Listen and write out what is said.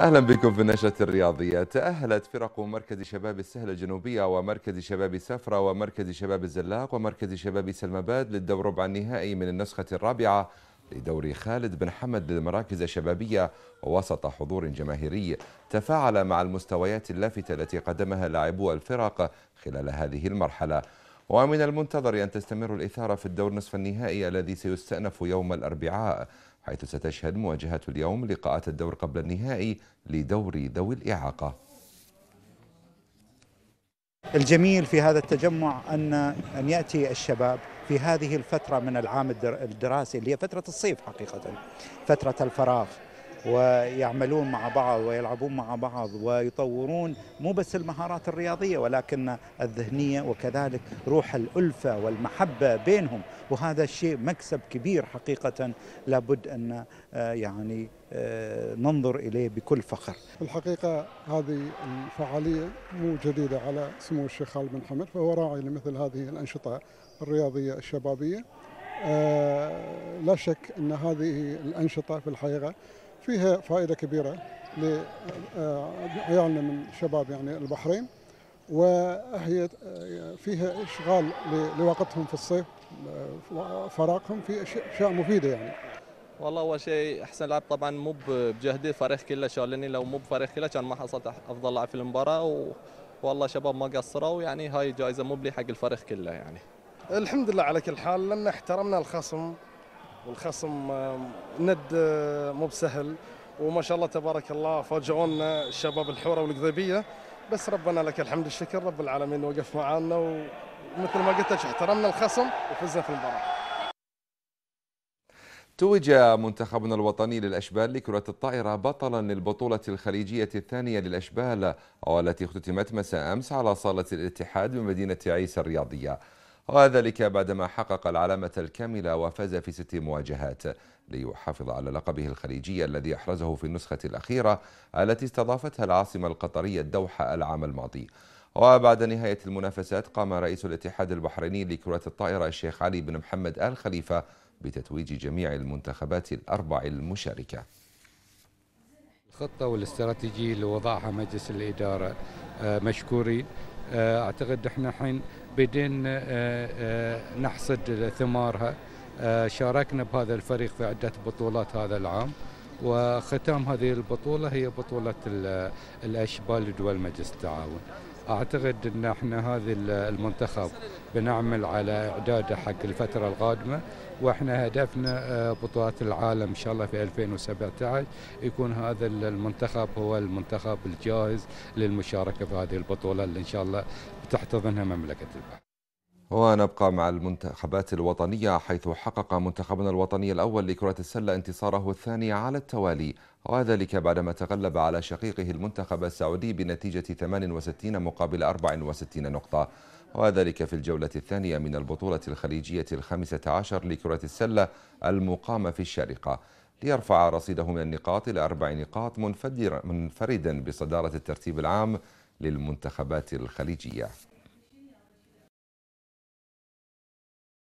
اهلا بكم في النشره الرياضيه تاهلت فرق مركز شباب السهله الجنوبيه ومركز شباب سفره ومركز شباب الزلاق ومركز شباب سلمباد للدور ربع النهائي من النسخه الرابعه لدوري خالد بن حمد للمراكز الشبابيه ووسط حضور جماهيري تفاعل مع المستويات اللافته التي قدمها لاعبو الفرق خلال هذه المرحله ومن المنتظر ان تستمر الاثاره في الدور نصف النهائي الذي سيستانف يوم الاربعاء حيث ستشهد مواجهة اليوم لقاءات الدور قبل النهائي لدور ذوي الإعاقة الجميل في هذا التجمع أن أن يأتي الشباب في هذه الفترة من العام الدراسي اللي هي فترة الصيف حقيقة فترة الفراغ ويعملون مع بعض ويلعبون مع بعض ويطورون مو بس المهارات الرياضيه ولكن الذهنيه وكذلك روح الالفه والمحبه بينهم وهذا الشيء مكسب كبير حقيقه لابد ان آه، يعني آه، ننظر اليه بكل فخر. الحقيقه هذه الفعاليه مو جديده على سمو الشيخ خالد بن حمد فهو راعي لمثل هذه الانشطه الرياضيه الشبابيه. آه، لا شك ان هذه الانشطه في الحقيقه فيها فائدة كبيرة لعيالنا آه، من شباب يعني البحرين وهي آه، فيها إشغال لوقتهم في الصيف آه، فراقهم في أشياء مفيدة يعني والله اول شيء احسن لاعب طبعا مو بجهدي فريق كله شالني لو مو بفريق كله كان ما حصلت افضل لاعب في المباراه و... والله شباب ما قصروا يعني هاي جائزه مو بلي حق الفريق كله يعني الحمد لله على كل حال لما احترمنا الخصم والخصم ند مو بسهل وما شاء الله تبارك الله فاجئونا الشباب الحوره والقضيبية بس ربنا لك الحمد والشكر رب العالمين وقف معانا ومثل ما قلت لك احترمنا الخصم وفزنا في المباراه. توج منتخبنا الوطني للأشبال لكرة الطائرة بطلا للبطولة الخليجية الثانية للأشبال والتي اختتمت مساء أمس على صالة الاتحاد بمدينة عيسى الرياضية وذلك بعدما حقق العلامة الكاملة وفاز في ست مواجهات ليحافظ على لقبه الخليجي الذي أحرزه في النسخة الأخيرة التي استضافتها العاصمة القطرية الدوحة العام الماضي وبعد نهاية المنافسات قام رئيس الاتحاد البحريني لكرة الطائرة الشيخ علي بن محمد آل خليفة بتتويج جميع المنتخبات الأربع المشاركة الخطة والاستراتيجية اللي وضعها مجلس الإدارة آه، مشكورين آه، أعتقد إحنا الحين بدين آه، آه، نحصد ثمارها آه، شاركنا بهذا الفريق في عدة بطولات هذا العام وختام هذه البطولة هي بطولة الأشبال لدول مجلس التعاون اعتقد ان احنا هذا المنتخب بنعمل على اعداده حق الفتره القادمه واحنا هدفنا آه، بطولات العالم ان شاء الله في 2017 يكون هذا المنتخب هو المنتخب الجاهز للمشاركه في هذه البطوله اللي ان شاء الله بتحتضنها مملكه البحرين ونبقى مع المنتخبات الوطنية حيث حقق منتخبنا الوطني الأول لكرة السلة انتصاره الثاني على التوالي وذلك بعدما تغلب على شقيقه المنتخب السعودي بنتيجة 68 مقابل 64 نقطة وذلك في الجولة الثانية من البطولة الخليجية الخامسة عشر لكرة السلة المقامة في الشارقة ليرفع رصيده من النقاط إلى أربع نقاط منفردا بصدارة الترتيب العام للمنتخبات الخليجية